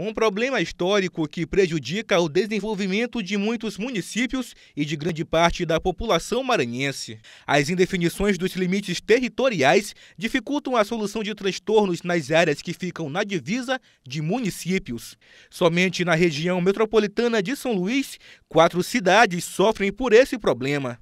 Um problema histórico que prejudica o desenvolvimento de muitos municípios e de grande parte da população maranhense. As indefinições dos limites territoriais dificultam a solução de transtornos nas áreas que ficam na divisa de municípios. Somente na região metropolitana de São Luís, quatro cidades sofrem por esse problema.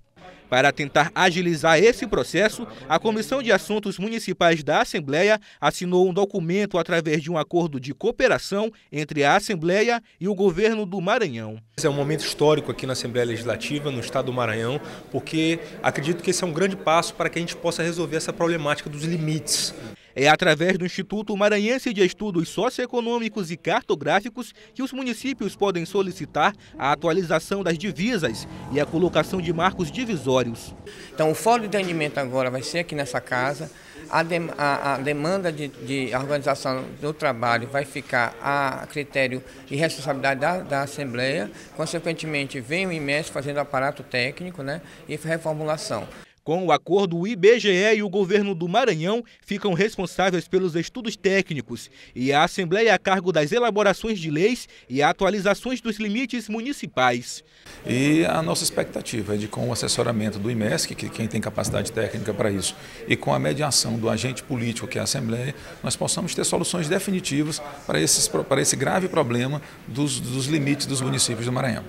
Para tentar agilizar esse processo, a Comissão de Assuntos Municipais da Assembleia assinou um documento através de um acordo de cooperação entre a Assembleia e o governo do Maranhão. É um momento histórico aqui na Assembleia Legislativa, no estado do Maranhão, porque acredito que esse é um grande passo para que a gente possa resolver essa problemática dos limites é através do Instituto Maranhense de Estudos Socioeconômicos e Cartográficos que os municípios podem solicitar a atualização das divisas e a colocação de marcos divisórios. Então, o fórum de atendimento agora vai ser aqui nessa casa. A, de, a, a demanda de, de organização do trabalho vai ficar a critério e responsabilidade da, da Assembleia. Consequentemente, vem o IMES fazendo aparato técnico né, e reformulação. Com o acordo, o IBGE e o governo do Maranhão ficam responsáveis pelos estudos técnicos e a Assembleia a cargo das elaborações de leis e atualizações dos limites municipais. E a nossa expectativa é de, com o assessoramento do IMESC, que quem tem capacidade técnica para isso, e com a mediação do agente político, que é a Assembleia, nós possamos ter soluções definitivas para, esses, para esse grave problema dos, dos limites dos municípios do Maranhão.